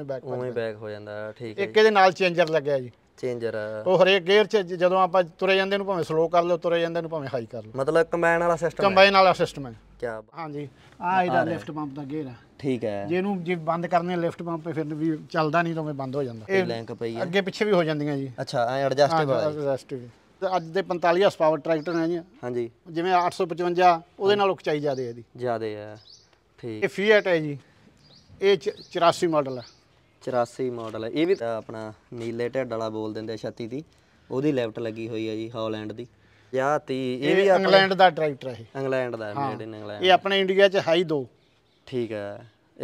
ਉਵੇਂ ਬੈਕ ਹੋ ਜਾਂਦਾ ਠੀਕ ਹੈ ਇੱਕ ਇਹਦੇ ਨਾਲ ਚੇਂਜਰ ਲੱਗਿਆ ਜੀ ਚੇਂਜਰ ਉਹ ਹਰੇਕ ਗੇਅਰ 'ਚ ਜਦੋਂ ਆਪਾਂ ਤੁਰੇ ਜਾਂਦੇ ਨੂੰ ਭਾਵੇਂ ਸਲੋ ਕਰ ਲਓ ਤੁਰੇ ਜਾਂਦੇ ਨੂੰ ਭਾਵੇਂ ਹਾਈ ਕਰ ਲਓ ਮਤਲਬ ਕੰਬਾਈਨ ਵਾਲਾ ਸਿਸਟਮ ਹੈ ਕੰਬਾਈਨ ਵਾਲਾ ਸਿਸਟਮ ਹੈ ਕੀ ਹਾਂਜੀ ਆ ਇਹਦਾ ਲਿਫਟ ਪੰਪ ਦਾ ਗੇਅਰ ਹੈ ਠੀਕ ਹੈ ਜੇ ਇਹਨੂੰ ਜੇ ਬੰਦ ਕਰਨੇ ਲਿਫਟ ਪੰਪ ਫਿਰ ਵੀ ਚੱਲਦਾ ਨਹੀਂ ਤਾਂ ਉਹ ਬੰਦ ਹੋ ਜਾਂਦਾ ਇਹ ਲੈਂਕ ਪਈ ਹੈ ਅੱਗੇ ਪਿੱਛੇ ਵੀ ਹੋ ਜਾਂਦੀਆਂ ਜੀ ਅੱਛਾ ਐ ਐਡਜਸਟੇਬਲ ਹੈ ਐਡਜਸਟੇਬਲ ਅੱਜ ਦੇ 45 ਹਸ ਪਾਵਰ ਟਰੈਕਟਰ ਹੈ ਜੀ ਹਾਂਜੀ ਜਿਵੇਂ 855 ਉਹਦੇ ਨਾਲ ਉਚਾਈ ਜ਼ਿਆਦੇ ਹੈ ਦੀ ਜ਼ਿਆਦੇ ਹੈ ਠੀਕ ਇਹ ਫੀਐਟ ਹੈ ਜੀ ਇਹ 84 ਮਾਡਲ ਹੈ 84 ਮਾਡਲ ਹੈ ਇਹ ਵੀ ਆਪਣਾ ਨੀਲੇ ਢੱਡ ਵਾਲਾ ਬੋਲ ਦਿੰਦੇ ਛਾਤੀ ਦੀ ਉਹਦੀ ਲੈਫਟ ਲੱਗੀ ਹੋਈ ਹੈ ਜੀ ਹਾਲੈਂਡ ਦੀ 50 ਇਹ ਵੀ ਇੰਗਲੈਂਡ ਦਾ ਟਰੈਕਟਰ ਹੈ ਇੰਗਲੈਂਡ ਦਾ ਮੇਡ ਇਨ ਇੰਗਲੈਂਡ ਇਹ ਆਪਣੇ ਇੰਡੀਆ 'ਚ ਹਾਈ ਦੋ ਠੀਕ ਹੈ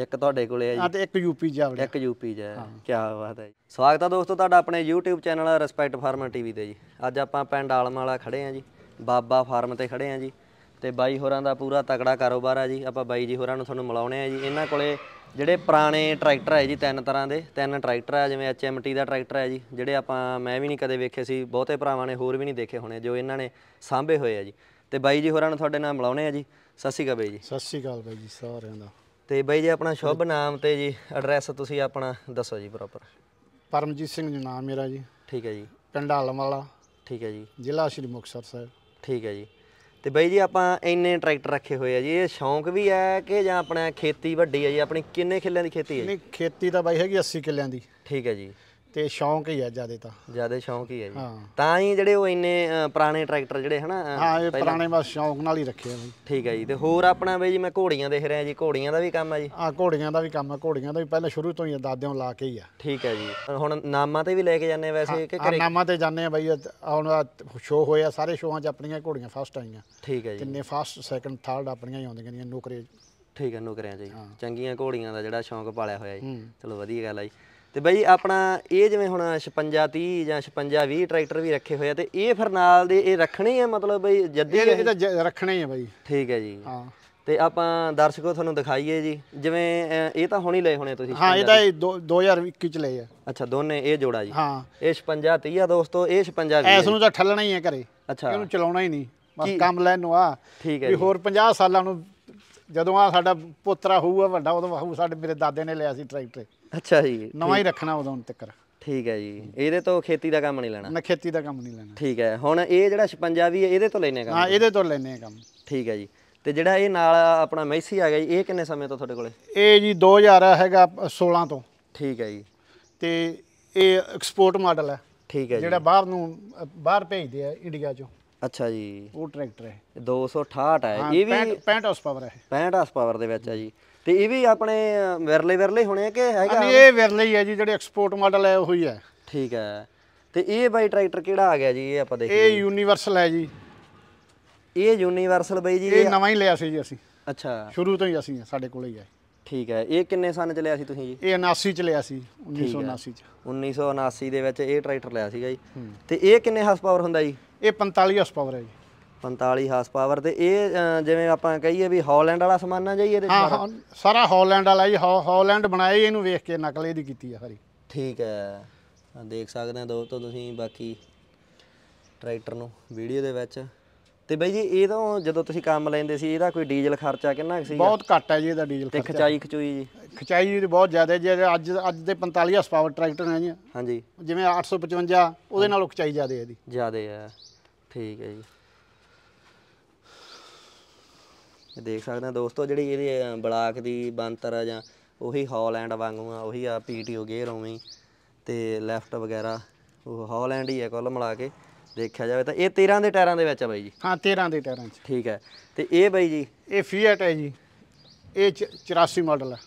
ਇੱਕ ਤੁਹਾਡੇ ਕੋਲੇ ਹੈ ਜੀ ਹਾਂ ਤੇ ਇੱਕ ਯੂਪੀ ਜਾ ਇੱਕ ਯੂਪੀ ਜਾ ਕੀ ਬਾਤ ਹੈ ਸਵਾਗਤ ਹੈ ਦੋਸਤੋ ਤੁਹਾਡਾ ਆਪਣੇ YouTube channel respect farmer TV ਤੇ ਜੀ ਅੱਜ ਆਪਾਂ ਪਿੰਡ ਆਲਮਾਲਾ ਖੜੇ ਆ ਜੀ ਬਾਬਾ ਫਾਰਮ ਤੇ ਖੜੇ ਆ ਜੀ ਤੇ ਬਾਈ ਹੋਰਾਂ ਦਾ ਪੂਰਾ ਤਕੜਾ ਕਾਰੋਬਾਰ ਆ ਜੀ ਆਪਾਂ ਬਾਈ ਜੀ ਹੋਰਾਂ ਨੂੰ ਤੁਹਾਨੂੰ ਮਿਲਾਉਣੇ ਆ ਜੀ ਇਹਨਾਂ ਕੋਲੇ ਜਿਹੜੇ ਪੁਰਾਣੇ ਟਰੈਕਟਰ ਹੈ ਜੀ ਤਿੰਨ ਤਰ੍ਹਾਂ ਦੇ ਤਿੰਨ ਟਰੈਕਟਰ ਆ ਜਿਵੇਂ ਐਚਐਮਟੀ ਦਾ ਟਰੈਕਟਰ ਹੈ ਜੀ ਜਿਹੜੇ ਆਪਾਂ ਮੈਂ ਵੀ ਨਹੀਂ ਕਦੇ ਵੇਖੇ ਸੀ ਬਹੁਤੇ ਭਰਾਵਾਂ ਨੇ ਹੋਰ ਵੀ ਨਹੀਂ ਦੇਖੇ ਹੋਣੇ ਜੋ ਇਹਨਾਂ ਨੇ ਸਾਂਭੇ ਹੋਏ ਆ ਜੀ ਤੇ ਬਾਈ ਜੀ ਹੋਰਾਂ ਨੂੰ ਤੁਹਾਡੇ ਨਾਲ ਮਿਲਾਉਣੇ ਆ ਜੀ ਸਤਿ ਸ਼੍ਰੀ ਅਕਾਲ ਬਾਈ ਜੀ ਸਤਿ ਸ਼੍ਰੀ ਅਕਾਲ ਬਾਈ ਜੀ ਸਾਰਿਆਂ ਦਾ ਤੇ ਬਾਈ ਜੀ ਆਪਣਾ ਸ਼ੁਭ ਨਾਮ ਤੇ ਜੀ ਐਡਰੈਸ ਤੁਸੀਂ ਆਪਣਾ ਦੱਸੋ ਜੀ ਪ੍ਰੋਪਰ ਪਰਮਜੀਤ ਸਿੰਘ ਜੀ ਨਾਮ ਮੇਰਾ ਜੀ ਠੀਕ ਹੈ ਜੀ ਪਿੰਡ ਆਲਮ ਠੀਕ ਹੈ ਜੀ ਜ਼ਿਲ੍ਹਾ ਸ਼੍ਰੀ ਮੁਕਤਸਰ ਸਾਹਿਬ ਠੀਕ ਹੈ ਜੀ ਤੇ ਬਾਈ ਜੀ ਆਪਾਂ ਇੰਨੇ ਟਰੈਕਟਰ ਰੱਖੇ ਹੋਏ ਆ ਜੀ ਇਹ ਸ਼ੌਂਕ ਵੀ ਹੈ ਕਿ ਜਾਂ ਆਪਣਾ ਖੇਤੀ ਵੱਡੀ ਹੈ ਜੀ ਆਪਣੀ ਕਿੰਨੇ ਕਿੱਲਿਆਂ ਦੀ ਖੇਤੀ ਹੈ ਨਹੀਂ ਖੇਤੀ ਤਾਂ ਬਾਈ ਹੈਗੀ 80 ਕਿੱਲਿਆਂ ਦੀ ਠੀਕ ਹੈ ਜੀ ਤੇ ਸ਼ੌਂਕ ਹੀ ਆ ਜਿਆਦਾ ਤਾਂ ਜਿਆਦਾ ਸ਼ੌਂਕ ਹੀ ਆ ਜੀ ਤਾਂ ਹੀ ਜਿਹੜੇ ਉਹ ਇੰਨੇ ਪੁਰਾਣੇ ਟਰੈਕਟਰ ਜਿਹੜੇ ਹਨਾ ਹਾਂ ਇਹ ਪੁਰਾਣੇ ਬਸ ਸ਼ੌਂਕ ਨਾਲ ਹੀ ਰੱਖੇ ਆ ਬਈ ਠੀਕ ਹੈ ਜੀ ਤੇ ਹੋਰ ਆਪਣਾ ਬਈ ਜੀ ਮੈਂ ਘੋੜੀਆਂ ਦੇਖ ਰਿਹਾ ਜੀ ਘੋੜੀਆਂ ਦਾ ਵੀ ਕੰਮ ਆ ਜੀ ਹਾਂ ਘੋੜੀਆਂ ਦਾ ਵੀ ਕੰਮ ਆ ਘੋੜੀਆਂ ਦਾ ਵੀ ਪਹਿਲਾਂ ਸ਼ੁਰੂ ਤੋਂ ਹੀ ਦਾਦਿਆਂ ਲਾ ਕੇ ਹੀ ਆ ਠੀਕ ਹੈ ਜੀ ਹੁਣ ਨਾਮਾਂ ਤੇ ਵੀ ਲੈ ਕੇ ਜਾਂਦੇ ਵੈਸੇ ਕਿ ਘਰੇ ਨਾਮਾਂ ਤੇ ਜਾਂਦੇ ਆ ਬਈ ਹੁਣ ਸ਼ੋਅ ਹੋਇਆ ਸਾਰੇ ਸ਼ੋਆਂ 'ਚ ਆਪਣੀਆਂ ਘੋੜੀਆਂ ਫਸਟ ਆਈਆਂ ਠੀਕ ਹੈ ਜੀ ਕਿੰਨੇ ਫਸਟ ਸੈਕੰਡ ਥਰਡ ਆਪਣੀਆਂ ਹੀ ਆਉਂਦੀਆਂ ਨੇ ਨੌਕਰੀ ਠੀਕ ਹੈ ਨੌਕਰੀਆਂ ਜੀ ਚੰਗੀਆਂ ਘੋੜੀਆਂ ਦਾ ਜਿਹੜਾ ਸ਼ੌਂਕ ਪਾਲਿਆ ਹੋਇਆ ਜੀ ਚਲੋ ਵਧੀਆ ਗੱਲ ਆ ਜੀ ਤੇ ਬਈ ਆਪਣਾ ਇਹ ਜਿਵੇਂ ਹੁਣ 5630 ਜਾਂ 5620 ਟਰੈਕਟਰ ਵੀ ਰੱਖੇ ਹੋਏ ਆ ਤੇ ਇਹ ਫਿਰ ਨਾਲ ਦੇ ਇਹ ਰੱਖਣੇ ਆ ਮਤਲਬ ਬਈ ਜੱਦੀ ਇਹ ਤਾਂ ਰੱਖਣੇ ਆ ਬਾਈ ਠੀਕ ਹੈ ਜੀ ਹਾਂ ਤੇ ਆਪਾਂ ਦਰਸ਼ਕੋ ਤੁਹਾਨੂੰ ਦਿਖਾਈਏ ਜੀ ਜਿਵੇਂ ਇਹ ਤਾਂ ਹੁਣੀ ਲਏ ਹੋਣੇ ਤੁਸੀਂ ਹਾਂ ਇਹ ਤਾਂ 2021 ਚ ਲਏ ਆ ਅੱਛਾ ਦੋਨੇ ਇਹ ਜੋੜਾ ਜੀ ਹਾਂ ਇਹ 56 30 ਆ ਦੋਸਤੋ ਇਹ 56 20 ਇਸ ਨੂੰ ਤਾਂ ਠੱਲਣਾ ਹੀ ਆ ਘਰੇ ਅੱਛਾ ਇਹਨੂੰ ਚਲਾਉਣਾ ਹੀ ਨਹੀਂ ਬਸ ਕੰਮ ਲੈਣ ਨੂੰ ਆ ਠੀਕ ਹੈ ਵੀ ਹੋਰ 50 ਸਾਲਾਂ ਨੂੰ ਜਦੋਂ ਆ ਸਾਡਾ ਪੋਤਰਾ ਹੋਊਗਾ ਵੱਡਾ ਉਦੋਂ ਸਾਡੇ ਮੇਰੇ ਦਾਦੇ ਨੇ ਲਿਆ ਸੀ ਟਰੈਕਟਰ ਅੱਛਾ ਜੀ ਨਵਾਂ ਹੀ ਰੱਖਣਾ ਉਦੋਂ ਤੱਕ ਠੀਕ ਹੈ ਜੀ ਇਹਦੇ ਤੋਂ ਖੇਤੀ ਦਾ ਕੰਮ ਨਹੀਂ ਲੈਣਾ ਨਾ ਖੇਤੀ ਦਾ ਕੰਮ ਨਹੀਂ ਲੈਣਾ ਠੀਕ ਹੈ ਹੁਣ ਇਹ ਜਿਹੜਾ 56 ਵੀ ਹੈ ਇਹਦੇ ਤੋਂ ਲੈਨੇ ਕੰਮ ਹਾਂ ਇਹਦੇ ਤੋਂ ਲੈਨੇ ਕੰਮ ਠੀਕ ਹੈ ਜੀ ਤੇ ਜਿਹੜਾ ਇਹ ਨਾਲ ਆਪਣਾ ਮੈਸੀ ਆ ਗਿਆ ਜੀ ਇਹ ਕਿੰਨੇ ਸਮੇਂ ਤੋਂ ਤੁਹਾਡੇ ਕੋਲੇ ਇਹ ਜੀ 2000 ਹੈਗਾ 16 ਤੋਂ ਠੀਕ ਹੈ ਜੀ ਤੇ ਇਹ ਐਕਸਪੋਰਟ ਮਾਡਲ ਹੈ ਠੀਕ ਹੈ ਜੀ ਜਿਹੜਾ ਬਾਹਰ ਨੂੰ ਬਾਹਰ ਭੇਜਦੇ ਆ ਇੰਡੀਆ ਚੋਂ ਅੱਛਾ ਜੀ ਉਹ ਟਰੈਕਟਰ ਹੈ 268 ਹੈ ਇਹ ਵੀ 65 ਹਾਰਸ ਪਾਵਰ ਹੈ 65 ਹਾਰਸ ਪਾਵਰ ਦੇ ਵਿੱਚ ਹੈ ਜੀ ਤੇ ਇਹ ਵੀ ਆਪਣੇ ਵਿਰਲੇ ਵਿਰਲੇ ਹੋਣੇ ਆ ਕਿ ਹੈਗਾ ਨਹੀਂ ਇਹ ਵਿਰਲੇ ਹੀ ਹੈ ਜੀ ਜਿਹੜੇ ਐਕਸਪੋਰਟ ਮਾਡਲ ਹੈ ਉਹੀ ਹੈ ਠੀਕ ਹੈ ਤੇ ਇਹ ਬਾਈ ਟਰੈਕਟਰ ਕਿਹੜਾ ਆ ਗਿਆ ਜੀ ਇਹ ਆਪਾਂ ਦੇਖੀਏ ਇਹ ਯੂਨੀਵਰਸਲ ਹੈ ਜੀ ਇਹ ਯੂਨੀਵਰਸਲ ਬਾਈ ਜੀ ਇਹ ਨਵਾਂ ਹੀ ਲਿਆ ਸੀ ਜੀ ਅਸੀਂ ਅੱਛਾ ਸ਼ੁਰੂ ਤੋਂ ਹੀ ਅਸੀਂ ਸਾਡੇ ਕੋਲੇ ਹੀ ਹੈ ਠੀਕ ਹੈ ਇਹ ਕਿੰਨੇ ਸਾਲ ਚ ਲਿਆ ਸੀ ਤੁਸੀਂ ਜੀ ਇਹ 79 ਚ ਲਿਆ ਸੀ 1979 ਚ 1979 ਦੇ ਵਿੱਚ ਇਹ ਟਰੈਕਟਰ ਲਿਆ ਸੀਗਾ ਜੀ ਤੇ ਇਹ ਕਿੰਨੇ ਹਾਰਸ ਪਾਵਰ ਹੁੰਦਾ ਜੀ ਇਹ 45 ਹਾਰਸ ਪਾਵਰ ਹੈ ਜੀ 45 ਹਾਰਸ ਪਾਵਰ ਤੇ ਇਹ ਜਿਵੇਂ ਆਪਾਂ ਕਹੀਏ ਵੀ ਹਾਲੈਂਡ ਵਾਲਾ ਸਮਾਨ ਆ ਜਾਈਏ ਇਹਦੇ ਹਾਂ ਸਾਰਾ ਹਾਲੈਂਡ ਵਾਲਾ ਜੀ ਹਾਲੈਂਡ ਬਣਾਇਆ ਇਹਨੂੰ ਵੇਖ ਕੇ ਨਕਲ ਇਹਦੀ ਕੀਤੀ ਆ ਹਰੀ ਠੀਕ ਹੈ ਦੇਖ ਸਕਦੇ ਆ ਦੋਸਤੋ ਤੁਸੀਂ ਬਾਕੀ ਟਰੈਕਟਰ ਨੂੰ ਵੀਡੀਓ ਦੇ ਵਿੱਚ ਤੇ ਬਾਈ ਜੀ ਇਹ ਤਾਂ ਜਦੋਂ ਤੁਸੀਂ ਕੰਮ ਲੈਂਦੇ ਸੀ ਇਹਦਾ ਕੋਈ ਡੀਜ਼ਲ ਖਰਚਾ ਕਿੰਨਾ ਸੀ ਬਹੁਤ ਘੱਟ ਹੈ ਜੀ ਇਹਦਾ ਡੀਜ਼ਲ ਖਰਚਾ ਖਚਾਈ ਖਚੂਈ ਜੀ ਖਚਾਈ ਜੀ ਬਹੁਤ ਜ਼ਿਆਦਾ ਜੀ ਅੱਜ ਅੱਜ ਦੇ 45 ਹਸ ਪਾਵਰ ਟਰੈਕਟਰ ਨੇ ਜੀ ਹਾਂਜੀ ਜਿਵੇਂ 855 ਉਹਦੇ ਨਾਲੋਂ ਖਚਾਈ ਜ਼ਿਆਦਾ ਹੈ ਇਹਦੀ ਜ਼ਿਆਦਾ ਹੈ ਠੀਕ ਹੈ ਜੀ ਦੇਖ ਸਕਦੇ ਆ ਦੋਸਤੋ ਜਿਹੜੀ ਇਹ ਬਲਾਕ ਦੀ ਬੰਤਰ ਆ ਜਾਂ ਉਹੀ ਹੌਲੈਂਡ ਵਾਂਗੂ ਆ ਉਹੀ ਆ ਪੀਟੀਓ ਗੇਅਰ ਉਵੇਂ ਤੇ ਲੈਫਟ ਵਗੈਰਾ ਉਹ ਹੌਲੈਂਡ ਹੀ ਆ ਕੁੱਲ ਮਿਲਾ ਕੇ ਦੇਖਿਆ ਜਾਵੇ ਤਾਂ ਇਹ 13 ਦੇ ਟਾਇਰਾਂ ਦੇ ਵਿੱਚ ਆ ਬਾਈ ਜੀ ਹਾਂ 13 ਦੇ ਟਾਇਰਾਂ 'ਚ ਠੀਕ ਹੈ ਤੇ ਇਹ ਬਾਈ ਜੀ ਇਹ ਫੀਟ ਹੈ ਜੀ ਇਹ 84 ਮਾਡਲ ਹੈ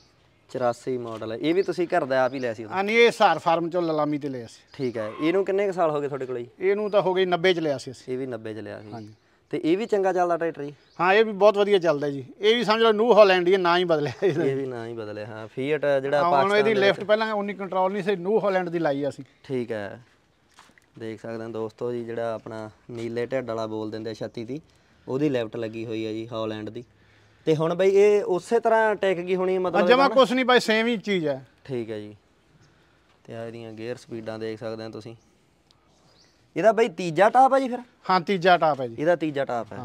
84 ਮਾਡਲ ਹੈ ਇਹ ਵੀ ਤੁਸੀਂ ਘਰ ਦਾ ਆਪ ਹੀ ਲਿਆ ਸੀ ਹਾਂ ਨਹੀਂ ਇਹ ਸਾਰ ਫਾਰਮ ਚੋਂ ਲਲਾਮੀ ਤੇ ਲਿਆ ਸੀ ਠੀਕ ਹੈ ਇਹਨੂੰ ਕਿੰਨੇ ਸਾਲ ਹੋ ਗਏ ਤੁਹਾਡੇ ਕੋਲ ਜੀ ਇਹਨੂੰ ਤਾਂ ਹੋ ਗਏ 90 ਚ ਲਿਆ ਸੀ ਅਸੀਂ ਇਹ ਵੀ 90 ਚ ਲਿਆ ਸੀ ਹਾਂਜੀ ਤੇ ਇਹ ਵੀ ਚੰਗਾ ਚੱਲਦਾ ਟਰੈਕਟਰ ਜੀ ਹਾਂ ਇਹ ਵੀ ਬਹੁਤ ਵਧੀਆ ਚੱਲਦਾ ਜੀ ਇਹ ਵੀ ਸਮਝ ਲਓ ਨਿਊ ਹਾਲੈਂਡ ਹੀ ਨਾ ਹੀ ਬਦਲਿਆ ਇਹ ਵੀ ਨਾ ਹੀ ਬਦਲਿਆ ਹਾਂ ਫੀਟ ਜਿਹੜਾ ਪਾਕਿਸਤਾਨ ਹੁਣ ਇਹਦੀ ਲਿਫਟ ਪਹਿਲਾਂ ਉਨੀ ਕੰਟਰੋਲ ਨਹੀਂ ਸੀ ਨਿਊ ਹਾਲੈਂਡ ਦੀ ਲਾਈ ਆ ਸੀ ਠੀਕ ਹੈ ਦੇਖ ਸਕਦੇ ਹਾਂ ਦੋਸਤੋ ਜੀ ਜਿਹੜਾ ਆਪਣਾ ਨੀਲੇ ਢੱਡ ਵਾਲਾ ਬੋਲ ਦਿੰਦੇ ਛੱਤੀ ਦੀ ਉਹਦੀ ਲਿਫਟ ਲੱਗੀ ਹੋਈ ਹੈ ਜੀ ਹਾਲੈਂਡ ਦੀ ਤੇ ਹੁਣ ਬਈ ਇਹ ਉਸੇ ਤਰ੍ਹਾਂ ਟਿਕ ਗਈ ਹੋਣੀ ਮਤਲਬ ਜਮਾ ਕੁਛ ਨਹੀਂ ਬਾਈ ਸੇਮ ਹੀ ਚੀਜ਼ ਹੈ ਠੀਕ ਹੈ ਜੀ ਤੇ ਆ ਇਹਦੀਆਂ ਗੇਅਰ ਸਪੀਡਾਂ ਦੇਖ ਸਕਦੇ ਹਾਂ ਤੁਸੀਂ ਇਹਦਾ ਬਈ ਤੀਜਾ ਟਾਪ ਹੈ ਜੀ ਫਿਰ ਹਾਂ ਤੀਜਾ ਟਾਪ ਹੈ ਜੀ ਇਹਦਾ ਤੀਜਾ ਟਾਪ ਹੈ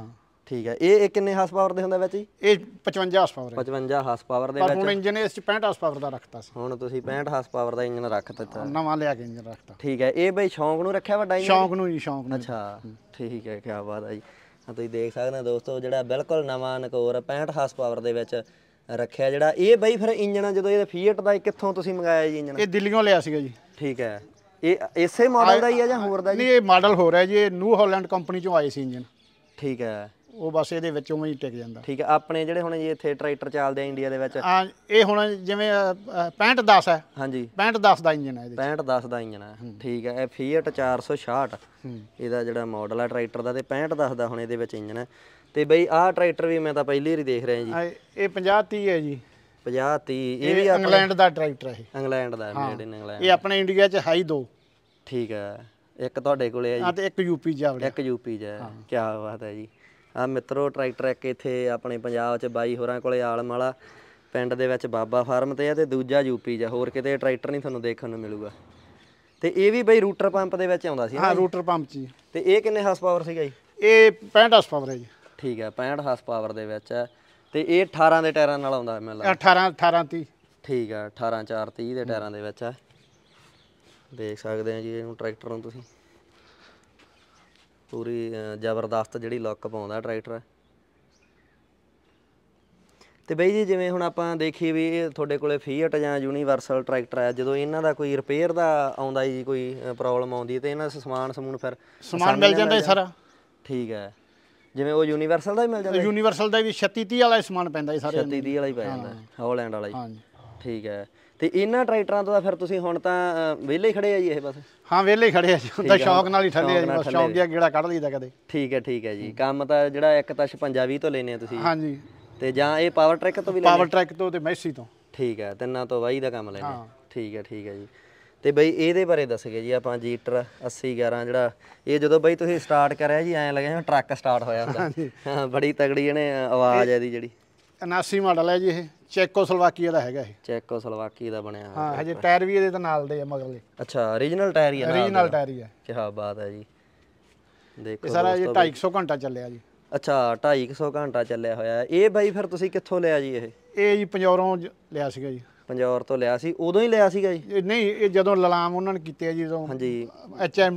ਠੀਕ ਹੈ ਇਹ ਇਹ ਕਿੰਨੇ ਹਾਰਸ ਪਾਵਰ ਦੇ ਹੁੰਦਾ ਵਿੱਚ ਜੀ ਇਹ 55 ਹਾਰਸ ਪਾਵਰ ਹੈ 55 ਹਾਰਸ ਪਾਵਰ ਦੇ ਵਿੱਚ ਪਰ ਹੁਣ ਇੰਜਨ ਇਸ ਚ 65 ਹਾਰਸ ਪਾਵਰ ਦਾ ਰੱਖਤਾ ਸੀ ਹੁਣ ਤੁਸੀਂ 65 ਹਾਰਸ ਪਾਵਰ ਦਾ ਇੰਜਨ ਰੱਖ ਦਿੱਤਾ ਨਵਾਂ ਲਿਆ ਕੇ ਇੰਜਨ ਰੱਖਤਾ ਠੀਕ ਹੈ ਇਹ ਬਈ ਸ਼ੌਂਕ ਨੂੰ ਰੱਖਿਆ ਵੱਡਾ ਇੰਜਨ ਸ਼ੌਂਕ ਨੂੰ ਜੀ ਸ਼ੌਂਕ ਨੂੰ ਅੱਛਾ ਠੀਕ ਹੈ ਕੀ ਬਾਤ ਹੈ ਜੀ ਤੁਸੀਂ ਦੇਖ ਸਕਦੇ ਹੋ ਦੋਸਤੋ ਜਿਹੜਾ ਬਿਲਕੁਲ ਨਵਾਂ ਨਕੋਰ 65 ਹਾਰਸ ਪਾਵਰ ਦੇ ਵਿੱਚ ਰੱਖਿਆ ਜਿਹੜਾ ਇਹ ਬਈ ਫਿਰ ਇੰਜਨ ਜਦੋਂ ਇਹ ਫੀਟ ਦਾ ਕਿੱਥੋਂ ਤੁਸੀਂ ਮੰਗਾਇਆ ਜੀ ਇੰਜਨ ਇਹ ਦਿੱਲੀੋਂ ਲਿਆ ਸੀਗਾ ਜੀ ਠੀਕ ਹੈ ਇਹ ਇਸੇ ਮਾਡਲ ਦਾ ਹੀ ਹੈ ਜਾਂ ਹੋਰ ਦਾ ਜੀ ਨਹੀਂ ਇਹ ਮਾਡਲ ਹੋ ਰਿਹਾ ਜੀ ਇਹ ਨਿਊ ਹਾਲੈਂਡ ਕੰਪਨੀ ਚੋਂ ਆਏ ਸੀ ਇੰਜਨ ਠੀਕ ਹੈ ਉਹ ਬਸ ਇਹਦੇ ਵਿੱਚ ਉਵੇਂ ਹੀ ਟਿਕ ਜਾਂਦਾ ਠੀਕ ਹੈ ਆਪਣੇ ਜਿਹੜੇ ਹੁਣ ਜੀ ਇੱਥੇ ਟਰੈਕਟਰ ਚੱਲਦੇ ਆ ਇੰਡੀਆ ਦੇ ਵਿੱਚ ਹਾਂ ਇਹ ਹੁਣ ਜਿਵੇਂ 65 10 ਹੈ ਹਾਂਜੀ 65 10 ਦਾ ਇੰਜਨ ਹੈ ਇਹਦੇ 65 10 ਦਾ ਇੰਜਨ ਹੈ ਠੀਕ ਹੈ ਇਹ ਫੀਟ 466 ਇਹਦਾ ਜਿਹੜਾ ਮਾਡਲ ਹੈ ਟਰੈਕਟਰ ਦਾ ਤੇ 65 10 ਦਾ ਹੁਣ ਇਹਦੇ ਵਿੱਚ ਇੰਜਨ ਹੈ ਤੇ ਬਈ ਆਹ ਟਰੈਕਟਰ ਵੀ ਮੈਂ ਤਾਂ ਪਹਿਲੀ ਵਾਰੀ ਦੇਖ ਰਿਹਾ ਜੀ ਇਹ 50 30 ਹੈ ਜੀ 50 30 ਇਹ ਵੀ ਇੰਗਲੈਂਡ ਦਾ ਟਰੈਕਟਰ ਹੈ ਇੰਗਲੈਂਡ ਦਾ ਮੇਡ ਇਨ ਇੰਗਲੈਂਡ ਇਹ ਆਪਣੇ ਇੰਡੀਆ 'ਚ ਹੈ ਦੋ ਠੀਕ ਹੈ ਇੱਕ ਤੁਹਾਡੇ ਕੋਲੇ ਹੈ ਜੀ ਹਾਂ ਤੇ ਇੱਕ ਯੂਪੀ ਜਾ ਵੜਿਆ ਇੱਕ ਯੂਪੀ ਜਾ ਕੀ ਬਾਤ ਹੈ ਜੀ ਆ ਮਿੱਤਰੋ ਟਰੈਕਟਰ ਇੱਕ ਇੱਥੇ ਆਪਣੇ ਪੰਜਾਬ 'ਚ ਬਾਈ ਹੋਰਾਂ ਕੋਲੇ ਆਲਮ ਵਾਲਾ ਪਿੰਡ ਦੇ ਵਿੱਚ ਬਾਬਾ ਫਾਰਮ ਤੇ ਆ ਤੇ ਦੂਜਾ ਯੂਪੀ ਜਾ ਹੋਰ ਕਿਤੇ ਟਰੈਕਟਰ ਨਹੀਂ ਤੁਹਾਨੂੰ ਦੇਖਣ ਨੂੰ ਮਿਲੂਗਾ ਤੇ ਇਹ ਵੀ ਬਈ ਰੂਟਰ ਪੰਪ ਦੇ ਵਿੱਚ ਆਉਂਦਾ ਸੀ ਹਾਂ ਰੂਟਰ ਪੰਪ ਜੀ ਤੇ ਇਹ ਕਿੰਨੇ ਹਾਰਸ ਪਾਵਰ ਸੀਗਾ ਜੀ ਇਹ 65 ਹਾਰਸ ਪਾਵਰ ਹੈ ਜੀ ਠੀਕ ਹੈ 65 ਹਾਰਸ ਪਾਵਰ ਦੇ ਵਿੱਚ ਹੈ ਤੇ ਇਹ 18 ਦੇ ਟਾਇਰਾਂ ਨਾਲ ਆਉਂਦਾ ਮੈਨੂੰ ਲੱਗਦਾ 18 18 30 ਠੀਕ ਆ 18 4 30 ਦੇ ਟਾਇਰਾਂ ਦੇ ਵਿੱਚ ਆ ਦੇਖ ਸਕਦੇ ਆ ਜੀ ਇਹਨੂੰ ਟਰੈਕਟਰ ਨੂੰ ਤੁਸੀਂ ਪੂਰੀ ਜ਼ਬਰਦਸਤ ਜਿਹੜੀ ਲੁੱਕ ਪਾਉਂਦਾ ਟਰੈਕਟਰ ਤੇ ਬਈ ਜੀ ਜਿਵੇਂ ਹੁਣ ਆਪਾਂ ਦੇਖੀ ਵੀ ਤੁਹਾਡੇ ਕੋਲੇ ਫੀਟ ਜਾਂ ਯੂਨੀਵਰਸਲ ਟਰੈਕਟਰ ਆ ਜਦੋਂ ਇਹਨਾਂ ਦਾ ਕੋਈ ਰਿਪੇਅਰ ਦਾ ਆਉਂਦਾ ਜੀ ਕੋਈ ਪ੍ਰੋਬਲਮ ਆਉਂਦੀ ਤੇ ਇਹਨਾਂ ਦਾ ਸਮਾਨ ਸਮੂਨ ਫਿਰ ਸਮਾਨ ਮਿਲ ਜਾਂਦਾ ਸਾਰਾ ਠੀਕ ਹੈ ਜਿਵੇਂ ਉਹ ਯੂਨੀਵਰਸਲ ਦਾ ਹੀ ਮਿਲ ਜਾਂਦਾ ਯੂਨੀਵਰਸਲ ਦਾ ਵੀ 36 30 ਵਾਲਾ ਸਮਾਨ ਪੈਂਦਾ ਹੈ ਸਾਰੇ 36 30 ਵਾਲਾ ਹੀ ਪੈ ਜਾਂਦਾ ਹੌਲੈਂਡ ਵਾਲਾ ਹੀ ਹਾਂਜੀ ਠੀਕ ਹੈ ਤੇ ਇਹਨਾਂ ਟਰੈਕਟਰਾਂ ਤੋਂ ਤਾਂ ਫਿਰ ਤੁਸੀਂ ਹੁਣ ਤਾਂ ਵਿਹਲੇ ਹੀ ਖੜੇ ਆ ਜੀ ਇਹ ਬਸ ਹਾਂ ਵਿਹਲੇ ਹੀ ਖੜੇ ਆ ਜੀ ਤਾਂ ਸ਼ੌਕ ਨਾਲ ਹੀ ਠੱਲੇ ਆ ਜੀ ਬਸ ਸ਼ੌਕ ਜਿਹਾ ਗੇੜਾ ਕੱਢ ਲਈਦਾ ਕਦੇ ਠੀਕ ਹੈ ਠੀਕ ਹੈ ਜੀ ਕੰਮ ਤਾਂ ਜਿਹੜਾ ਇੱਕ ਤਾਂ 56 20 ਤੋਂ ਲੈਨੇ ਆ ਤੁਸੀਂ ਹਾਂਜੀ ਤੇ ਜਾਂ ਇਹ ਪਾਵਰ ਟਰੈਕ ਤੋਂ ਵੀ ਲੈਨੇ ਪਾਵਰ ਟਰੈਕ ਤੋਂ ਤੇ ਮੈਸੀ ਤੋਂ ਠੀਕ ਹੈ ਤਿੰਨਾਂ ਤੋਂ ਵਾਹੀ ਦਾ ਕੰਮ ਲੈਨੇ ਠੀਕ ਹੈ ਠੀਕ ਹੈ ਜੀ ਤੇ ਬਈ ਇਹਦੇ ਬਾਰੇ ਦੱਸਗੇ ਜੀ ਆਪਾਂ ਜੀਟਰ 11 ਜਿਹੜਾ ਇਹ ਜਦੋਂ ਬਈ ਤੁਸੀਂ ਸਟਾਰਟ ਕਰਿਆ ਜੀ ਐਂ ਲੱਗਿਆ ਟਰੱਕ ਸਟਾਰਟ ਹੋਇਆ ਹੁੰਦਾ ਹਾਂ ਬੜੀ ਤਗੜੀ ਇਹਨੇ ਆਵਾਜ਼ ਇਹਦੀ ਜਿਹੜੀ 79 ਮਾਡਲ ਹੈ ਜੀ ਇਹ ਚੈਕੋ ਸਲਵਾਕੀ ਦਾ ਹੈਗਾ ਇਹ ਚੈਕੋ ਸਲਵਾਕੀ ਦਾ ਬਣਿਆ ਹਾਂ ਹਜੇ ਟਾਇਰ ਵੀ ਇਹਦੇ ਤਾਂ ਨਾਲ ਦੇ ਆ ਮਗਰਲੇ ਅੱਛਾ origignal ਟਾਇਰ ਹੀ ਆ origignal ਟਾਇਰ ਹੀ ਆ ਕੀ ਬਾਤ ਹੈ ਜੀ ਦੇਖੋ ਸਾਰਾ ਇਹ 250 ਘੰਟਾ ਚੱਲਿਆ ਜੀ ਅੱਛਾ 250 ਘੰਟਾ ਚੱਲਿਆ ਹੋਇਆ ਇਹ ਬਾਈ ਫਿਰ ਤੁਸੀਂ ਕਿੱਥੋਂ ਲਿਆ ਜੀ ਇਹ ਇਹ ਜੀ ਪੰਜੌਰੋਂ ਲਿਆ ਸੀਗਾ ਜੀ ਪੰਜੌਰ ਤੋਂ ਲਿਆ ਸੀ ਉਦੋਂ ਹੀ ਲਿਆ ਸੀਗਾ ਜੀ ਨਹੀਂ ਇਹ ਜਦੋਂ ਲਲਾਮ ਉਹਨਾਂ ਨੇ ਕੀਤੇ ਆ ਜੀ ਜਦੋਂ ਹਾਂਜੀ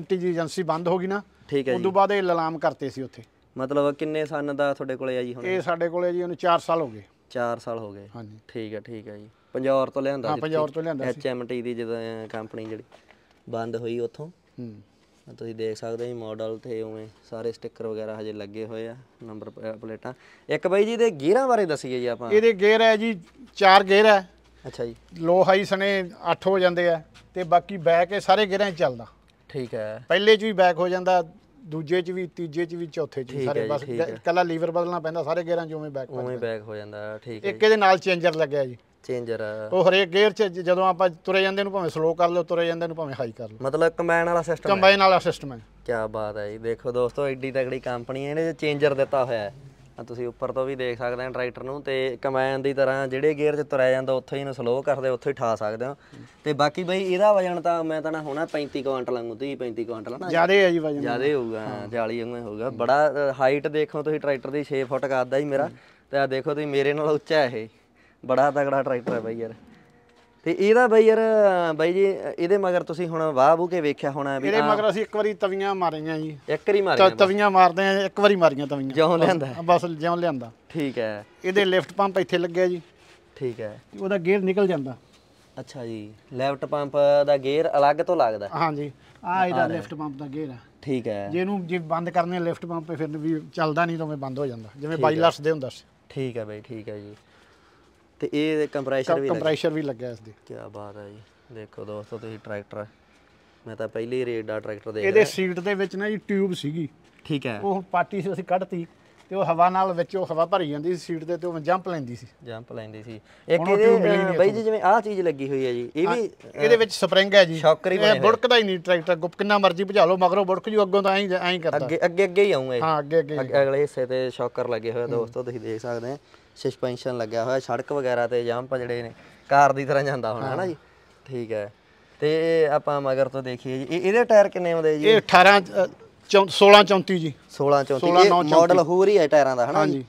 ਟੀ ਦੀ ਏਜੰਸੀ ਬੰਦ ਹੋ ਗਈ ਨਾ ਠੀਕ ਹੈ ਜੀ ਉਦੋਂ ਬਾਅਦ ਇਹ ਲਲਾਮ ਕਰਤੇ ਸੀ ਉੱਥੇ ਮਤਲਬ ਕਿੰਨੇ ਸਾਲ ਦਾ ਤੁਹਾਡੇ ਕੋਲੇ ਆ ਜੀ ਹੁਣ ਇਹ ਸਾਡੇ ਕੋਲੇ ਜੀ ਉਹਨੂੰ 4 ਸਾਲ ਹੋ ਗਏ 4 ਸਾਲ ਹੋ ਗਏ ਹਾਂਜੀ ਠੀਕ ਹੈ ਠੀਕ ਹੈ ਜੀ ਪੰਜੌਰ ਤੋਂ ਲਿਆਂਦਾ ਹਾਂ ਪੰਜੌਰ ਤੋਂ ਲਿਆਂਦਾ ਸੀ ਐਚ ਟੀ ਦੀ ਜਦੋਂ ਕੰਪਨੀ ਜਿਹੜੀ ਬੰਦ ਹੋਈ ਉੱਥੋਂ ਹੂੰ ਤੁਸੀਂ ਦੇਖ ਸਕਦੇ ਹੋ ਮਾਡਲ ਤੇ ਉਵੇਂ ਸਾਰੇ ਸਟicker ਵਗੈਰਾ ਹਜੇ ਲੱਗੇ ਹੋਏ ਆ ਨੰਬਰ ਪਲੇਟਾਂ ਇੱਕ ਬਾਈ ਜੀ ਦੇ ਗੇਰਾਂ ਬਾਰੇ ਦੱਸੀਏ ਜੀ ਆਪਾਂ ਇਹਦੇ ਗੇਰ ਹੈ ਜੀ 4 ਗੇਰ ਹੈ ਅੱਛਾ ਜੀ ਲੋ ਹਾਈ ਸਨੇ 8 ਹੋ ਜਾਂਦੇ ਆ ਤੇ ਬਾਕੀ ਬੈਕ ਇਹ ਸਾਰੇ ਗੇਰਾਂ ਚੱਲਦਾ ਠੀਕ ਹੈ ਪਹਿਲੇ ਚ ਵੀ ਬੈਕ ਹੋ ਜਾਂਦਾ ਦੂਜੇ ਚ ਵੀ ਤੀਜੇ ਚ ਵੀ ਚੌਥੇ ਚ ਸਾਰੇ ਬਸ ਕੱਲਾ ਲੀਵਰ ਬਦਲਣਾ ਪੈਂਦਾ ਸਾਰੇ ਗੇਰਾਂ ਚ ਉਵੇਂ ਬੈਕ ਉਵੇਂ ਬੈਕ ਹੋ ਜਾਂਦਾ ਠੀਕ ਹੈ ਇੱਕ ਇਹਦੇ ਨਾਲ ਚੇਂਜਰ ਲੱਗਿਆ ਜੀ ਚੇਂਜਰ ਉਹ ਹਰੇਕ ਗੇਅਰ 'ਚ ਜਦੋਂ ਆਪਾਂ ਤੁਰੇ ਜਾਂਦੇ ਨੂੰ ਭਾਵੇਂ ਸਲੋ ਕਰ ਲਓ ਤੁਰੇ ਜਾਂਦੇ ਨੂੰ ਭਾਵੇਂ ਹਾਈ ਕਰ ਲਓ ਮਤਲਬ ਕੰਬਾਈਨ ਵਾਲਾ ਸਿਸਟਮ ਕੰਬਾਈਨ ਵਾਲਾ ਸਿਸਟਮ ਹੈ ਕੀ ਬਾਤ ਹੈ ਜੀ ਦੇਖੋ ਦੋਸਤੋ ਐਡੀ ਤਗੜੀ ਕੰਪਨੀ ਹੈ ਇਹਨੇ ਚੇਂਜਰ ਦਿੱਤਾ ਹੋਇਆ ਹੈ ਤੁਸੀਂ ਉੱਪਰ ਤੋਂ ਵੀ ਦੇਖ ਸਕਦੇ ਆ ਟਰੈਕਟਰ ਨੂੰ ਤੇ ਕਮੈਨ ਦੀ ਤਰ੍ਹਾਂ ਜਿਹੜੇ ਗੇਅਰ 'ਚ ਤੁਰਿਆ ਜਾਂਦਾ ਉੱਥੇ ਹੀ ਨੂੰ ਸਲੋ ਕਰਦੇ ਉੱਥੇ ਹੀ ਠਾ ਸਕਦੇ ਹੋ ਤੇ ਬਾਕੀ ਬਈ ਇਹਦਾ ਵਜਨ ਤਾਂ ਮੈਂ ਤਾਂ ਨਾ ਹੋਣਾ 35 ਕੁਇੰਟਲ ਲੰਗੂ 30 35 ਕੁਇੰਟਲ ਨਾ ਜਿਆਦਾ ਹੈ ਜੀ ਵਜਨ ਜਿਆਦਾ ਹੋਊਗਾ 40 ਵਾਂਗੂ ਹੋਊਗਾ ਬੜਾ ਹਾਈਟ ਦੇਖੋ ਤੁਸੀਂ ਟਰੈਕਟਰ ਦੀ 6 ਫੁੱਟ ਕਰਦਾ ਜੀ ਮੇਰਾ ਤੇ ਆ ਦੇਖੋ ਤੁਸੀਂ ਮੇਰੇ ਨਾਲ ਉੱਚਾ ਇਹ ਬੜਾ ਤਗੜਾ ਟਰੈਕਟਰ ਹੈ ਬਈ ਯਾਰ ਤੇ ਇਹਦਾ ਬਾਈ ਯਾਰ ਬਾਈ ਜੀ ਇਹਦੇ ਮਗਰ ਤੁਸੀਂ ਹੁਣ ਵਾਹ ਬੂ ਕੇ ਵੇਖਿਆ ਹੋਣਾ ਵੀ ਇਹਦੇ ਮਗਰ ਅਸੀਂ ਇੱਕ ਵਾਰੀ ਤਵੀਆਂ ਮਾਰੀਆਂ ਜੀ ਇੱਕ ਵਾਰੀ ਮਾਰੀਆਂ ਤਵੀਆਂ ਮਾਰਦੇ ਆ ਇੱਕ ਵਾਰੀ ਮਾਰੀਆਂ ਤਵੀਆਂ ਜਿਉਂ ਲਿਆਂਦਾ ਬਸ ਜਿਉਂ ਲਿਆਂਦਾ ਠੀਕ ਹੈ ਇਹਦੇ ਲਿਫਟ ਪੰਪ ਇੱਥੇ ਲੱਗਿਆ ਜੀ ਠੀਕ ਹੈ ਉਹਦਾ ਗੇਅਰ ਨਿਕਲ ਜਾਂਦਾ ਅੱਛਾ ਜੀ ਲਿਫਟ ਪੰਪ ਦਾ ਗੇਅਰ ਅਲੱਗ ਤੋਂ ਲੱਗਦਾ ਹਾਂਜੀ ਆ ਇਹਦਾ ਲਿਫਟ ਪੰਪ ਦਾ ਗੇਅਰ ਆ ਠੀਕ ਹੈ ਜੇ ਇਹਨੂੰ ਜੇ ਬੰਦ ਕਰਨੇ ਲਿਫਟ ਪੰਪ ਫਿਰ ਵੀ ਚੱਲਦਾ ਨਹੀਂ ਤਾਂ ਮੈਂ ਬੰਦ ਹੋ ਜਾਂਦਾ ਜਿਵੇਂ ਬਾਈਲਰਸ ਦੇ ਹੁੰਦਾ ਸੀ ਠੀਕ ਹੈ ਬਈ ਠੀਕ ਹੈ ਜੀ ਤੇ ਇਹ ਕੰਪਰੈਸ਼ਰ ਵੀ ਕੰਪਰੈਸ਼ਰ ਵੀ ਲੱਗਿਆ ਇਸ ਦੀ ਕੀ ਬਾਤ ਹੈ ਜੀ ਦੇਖੋ ਦੋਸਤੋ ਤੁਸੀਂ ਟਰੈਕਟਰ ਮੈਂ ਤਾਂ ਪਹਿਲੀ ਰੇਡ ਦਾ ਟਰੈਕਟਰ ਦੇਖ ਇਹਦੇ ਸੀਟ ਦੇ ਵਿੱਚ ਨਾ ਜੀ ਟਿਊਬ ਸੀਗੀ ਠੀਕ ਹੈ ਉਹ ਪਾਰਟੀ ਸੀ ਅਸੀਂ ਕੱਢਤੀ ਤੇ ਉਹ ਹਵਾ ਨਾਲ ਵਿੱਚ ਉਹ ਹਵਾ ਭਰੀ ਜਾਂਦੀ ਸੀ ਸੀਟ ਦੇ ਤੇ ਉਹ ਜੰਪ ਲੈਂਦੀ ਸੀ ਜੰਪ ਲੈਂਦੀ ਸੀ ਇੱਕ ਇਹਦੇ ਬਾਈ ਜੀ ਜਿਵੇਂ ਆਹ ਚੀਜ਼ ਲੱਗੀ ਹੋਈ ਹੈ ਜੀ ਇਹ ਵੀ ਇਹਦੇ ਵਿੱਚ ਸਪਰਿੰਗ ਹੈ ਜੀ ਸ਼ੌਕਰ ਹੀ ਬਣਿਆ ਬੁੜਕਦਾ ਹੀ ਨਹੀਂ ਟਰੈਕਟਰ ਗੁੱਪ ਕਿੰਨਾ ਮਰਜ਼ੀ ਭਜਾ ਲਓ ਮਗਰੋਂ ਬੁੜਕ ਜੂ ਅੱਗੋਂ ਤਾਂ ਐਂ ਐਂ ਕਰਦਾ ਅੱਗੇ ਅੱਗੇ ਅੱਗੇ ਹੀ ਆਉਂਗਾ ਹਾਂ ਅੱਗੇ ਅੱਗੇ ਅਗਲੇ ਹਿੱਸੇ ਤੇ ਸ਼ੌਕਰ ਲੱਗੇ ਹੋਏ ਦੋਸਤੋ ਤੁਸੀਂ ਦੇਖ ਸਕਦੇ ਆ ਸਸਪੈਂਸ਼ਨ ਲੱਗਿਆ ਹੋਇਆ ਸੜਕ ਵਗੈਰਾ ਤੇ ਆਪਾਂ ਜਿਹੜੇ ਨੇ ਕਾਰ ਦੀ ਤਰ੍ਹਾਂ ਜਾਂਦਾ ਹੋਣਾ ਹਨਾ ਜੀ ਠੀਕ ਹੈ ਤੇ ਆਪਾਂ ਮਗਰ ਤੋਂ ਦੇਖੀਏ ਜੀ ਇਹਦੇ ਟਾਇਰ ਕਿੰਨੇ ਆਉਂਦੇ ਜੀ ਇਹ 18 16 34 ਜੀ 16 34 ਇਹ ਮਾਡਲ ਹੋ ਰਹੀ ਹੈ ਟਾਇਰਾਂ ਦਾ ਹਨਾ ਜੀ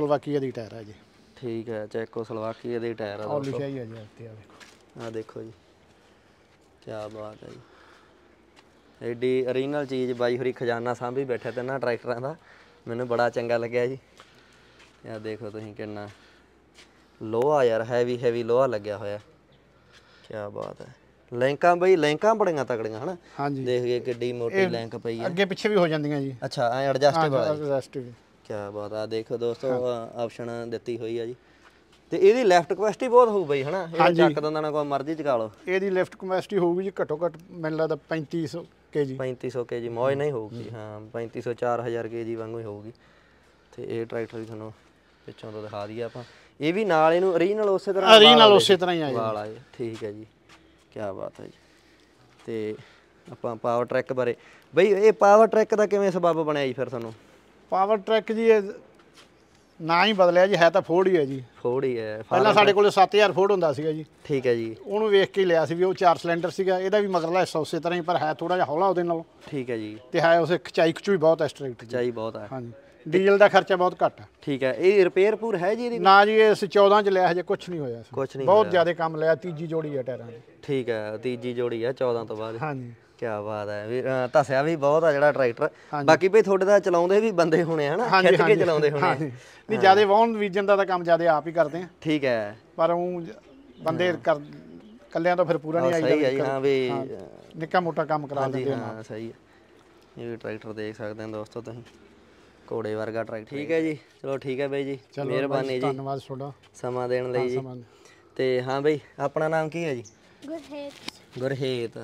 ਸਲਵਾਕੀਆ ਦੀ ਟਾਇਰ ਹੈ ਜੀ ਠੀਕ ਹੈ ਸਲਵਾਕੀਆ ਦੇ ਟਾਇਰ ਆ ਦੋਸਤੋ ਲਿਖਿਆ ਹੀ ਆ ਜੀ ਇੱਥੇ ਆ ਦੇਖੋ ਆ ਦੇਖੋ ਜੀ ਕੀ ਬਾਤ ਹੈ ਜੀ ਐਡੀ ਓਰੀਜਨਲ ਚੀਜ਼ ਬਾਈ ਹੋਰੀ ਖਜ਼ਾਨਾ ਸਾਂਭੀ ਬੈਠੇ ਤੇ ਨਾ ਟਰੈਕਟਰਾਂ ਦਾ ਮੈਨੂੰ ਬੜਾ ਚੰਗਾ ਲੱਗਿਆ ਜੀ ਇਹ ਦੇਖੋ ਤੁਸੀਂ ਕਿੰਨਾ ਲੋਹਾ ਯਾਰ ਹੈਵੀ ਹੈਵੀ ਲੋਹਾ ਲੱਗਿਆ ਹੋਇਆ ਕੀ ਬਾਤ ਹੈ ਲੈਂਕਾਂ ਬਈ ਲੈਂਕਾਂ ਬੜੀਆਂ ਤਕੜੀਆਂ ਹਨ ਹਾਂਜੀ ਦੇਖੀਏ ਕਿੱਡੀ ਮੋਟੀ ਲੈਂਕ ਪਈ ਹੈ ਅੱਗੇ ਪਿੱਛੇ ਵੀ ਹੋ ਜਾਂਦੀਆਂ ਜੀ ਅੱਛਾ ਐ ਐਡਜਸਟੇਬਲ ਹੈ ਐਡਜਸਟੇਬਲ ਕੀ ਬਾਤ ਆ ਦੇਖੋ ਦੋਸਤੋ ਆਪਸ਼ਨ ਦਿੱਤੀ ਹੋਈ ਆ ਜੀ ਤੇ ਇਹਦੀ ਲੈਫਟ ਕਪੈਸਿਟੀ ਬਹੁਤ ਹੋਊ ਬਈ ਹਨਾ ਇਹ ਚੱਕ ਦੰਦਾਂ ਨਾਲ ਕੋਈ ਮਰਜ਼ੀ ਚਕਾ ਲਓ ਇਹਦੀ ਲੈਫਟ ਕਪੈਸਿਟੀ ਹੋਊਗੀ ਜੀ ਘੱਟੋ ਘੱਟ ਮੈਨੂੰ ਲੱਗਦਾ 3500 ਕੇਜੀ 3500 ਕੇਜੀ ਮੋਏ ਨਹੀਂ ਹੋਊਗੀ ਹਾਂ 3500 4000 ਕੇਜੀ ਵਾਂਗੂ ਹੀ ਹੋਊਗੀ ਤੇ ਇਹ ਟਰੈਕਟਰ ਵੀ ਤੁਹਾਨੂੰ ਪਿੱਛੋਂ ਤੋਂ ਦਿਖਾ ਦਈਏ ਆਪਾਂ ਇਹ ਵੀ ਨਾਲ ਇਹਨੂੰ origignal ਉਸੇ ਤਰ੍ਹਾਂ origignal ਉਸੇ ਤਰ੍ਹਾਂ ਹੀ ਆ ਵਾਲ ਠੀਕ ਹੈ ਜੀ ਕੀ ਬਾਤ ਹੈ ਜੀ ਤੇ ਆਪਾਂ ਪਾਵਰ ਟਰੈਕ ਬਾਰੇ ਬਈ ਇਹ ਪਾਵਰ ਟਰੈਕ ਦਾ ਕਿਵੇਂ ਸਬਬ ਬਣਿਆ ਜੀ ਫਿਰ ਤੁਹਾਨੂੰ ਪਾਵਰ ਟਰੈਕ ਜੀ ਨਾ ਹੀ ਬਦਲਿਆ ਜੀ ਹੈ ਤਾਂ ਫੋਰਡ ਹੀ ਹੈ ਜੀ ਫੋਰਡ ਹੀ ਹੈ ਪਹਿਲਾਂ ਸਾਡੇ ਕੋਲੇ 7000 ਫੋਰਡ ਹੁੰਦਾ ਸੀਗਾ ਜੀ ਠੀਕ ਹੈ ਜੀ ਉਹਨੂੰ ਵੇਖ ਕੇ ਲਿਆ ਸੀ ਵੀ ਉਹ 4 ਸਿਲੰਡਰ ਸੀਗਾ ਇਹਦਾ ਵੀ ਮਗਰਲਾ ਹਿੱਸਾ ਉਸੇ ਤਰ੍ਹਾਂ ਹੀ ਪਰ ਹੈ ਥੋੜਾ ਜਿਹਾ ਹੌਲਾ ਉਹਦੇ ਨਾਲ ਠੀਕ ਹੈ ਜੀ ਤੇ ਹੈ ਉਸੇ ਖਚਾਈ ਖਚੂਈ ਬਹੁਤ ਹੈ ਜੀ ਖਚਾਈ ਬਹੁਤ ਹੈ ਹਾਂਜੀ ਡੀਜ਼ਲ ਦਾ ਖਰਚਾ ਬਹੁਤ ਘੱਟ ਠੀਕ ਹੈ ਇਹ ਰਿਪੇਅਰ ਪੂਰ ਹੈ ਜੀ ਇਹਦੀ ਨਾ ਜੀ ਇਸ 14 ਚ ਲਿਆ ਹਜੇ ਕੁਝ ਨਹੀਂ ਹੋਇਆ ਕੁਝ ਨਹੀਂ ਬਹੁਤ ਜ਼ਿਆਦਾ ਕੰਮ ਲਿਆ ਤੀਜੀ ਜੋੜੀ ਹੈ ਟਾਇਰਾਂ ਦੀ ਠੀਕ ਹੈ ਤੀਜੀ ਜੋੜੀ ਹੈ 14 ਤੋਂ ਬਾਅਦ ਹਾਂਜੀ ਕਿਆ ਬਾਤ ਹੈ ਵੀ ਧਸਿਆ ਵੀ ਬਹੁਤ ਆ ਜਿਹੜਾ ਟਰੈਕਟਰ ਬਾਕੀ ਭਈ ਤੁਹਾਡੇ ਦਾ ਚਲਾਉਂਦੇ ਵੀ ਬੰਦੇ ਹੋਣੇ ਹਨਾ ਖਿੱਚ ਕੇ ਚਲਾਉਂਦੇ ਹੋਣੇ ਨਹੀਂ ਜਿਆਦੇ ਵਾਹਣ ਬੀਜਣ ਦਾ ਤਾਂ ਕੰਮ ਜਿਆਦੇ ਆਪ ਹੀ ਕਰਦੇ ਆ ਠੀਕ ਹੈ ਪਰ ਉਹ ਬੰਦੇ ਕਰ ਕੱਲਿਆਂ ਤੋਂ ਫਿਰ ਪੂਰਾ ਨਹੀਂ ਆਈਦਾ ਸਹੀ ਹੈ ਹਾਂ ਵੀ ਨਿੱਕਾ ਮੋਟਾ ਕੰਮ ਕਰਾ ਲੈਂਦੇ ਆ ਹਾਂ ਸਹੀ ਹੈ ਇਹ ਵੀ ਟਰੈਕਟਰ ਦੇਖ ਸਕਦੇ ਆ ਦੋਸਤੋ ਤੁਸੀਂ ਘੋੜੇ ਵਰਗਾ ਟਰੈਕਟਰ ਠੀਕ ਹੈ ਜੀ ਚਲੋ ਠੀਕ ਹੈ ਬਾਈ ਜੀ ਮਿਹਰਬਾਨੀ ਜੀ ਧੰਨਵਾਦ ਤੁਹਾਡਾ ਸਮਾਂ ਦੇਣ ਲਈ ਜੀ ਤੇ ਹਾਂ ਬਾਈ ਆਪਣਾ ਨਾਮ ਕੀ ਹੈ ਜੀ ਗੁਰਹੇਤ ਗੁਰਹੇਤ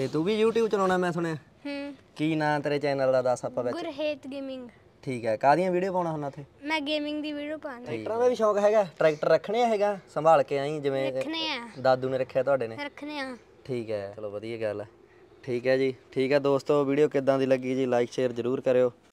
ਤੇ ਤੂੰ ਵੀ YouTube ਚਲਾਉਣਾ ਮੈਂ ਸੁਣਿਆ ਹੂੰ ਕੀ ਨਾਂ ਤੇਰੇ ਚੈਨਲ ਦਾ ਦੱਸ ਆਪਾਂ ਵਿੱਚ ਗੁਰਹੇਤ ਗੇਮਿੰਗ ਠੀਕ ਹੈ ਕਾਦੀਆਂ ਵੀਡੀਓ ਪਾਉਣਾ ਹੁੰਦਾ ਉੱਥੇ ਮੈਂ ਗੇਮਿੰਗ ਦੀ ਵੀਡੀਓ ਪਾਉਂਦਾ ਟਰੈਕਟਰਾਂ ਦਾ ਵੀ ਸ਼ੌਕ ਹੈਗਾ ਟਰੈਕਟਰ ਰੱਖਣੇ ਹੈਗਾ ਸੰਭਾਲ ਕੇ ਆਈ ਜਿਵੇਂ ਰੱਖਣੇ ਆ ਦਾਦੂ ਨੇ ਰੱਖਿਆ ਤੁਹਾਡੇ ਨੇ ਰੱਖਣੇ ਆ ਠੀਕ ਹੈ ਚਲੋ ਵਧੀਆ ਗੱਲ ਹੈ ਠੀਕ ਹੈ ਜੀ ਠੀਕ ਹੈ ਦੋਸਤੋ ਵੀਡੀਓ ਕਿਦਾਂ ਦੀ ਲੱਗੀ ਜੀ ਲਾਈਕ ਸ਼ੇਅਰ ਜ਼ਰੂਰ ਕਰਿਓ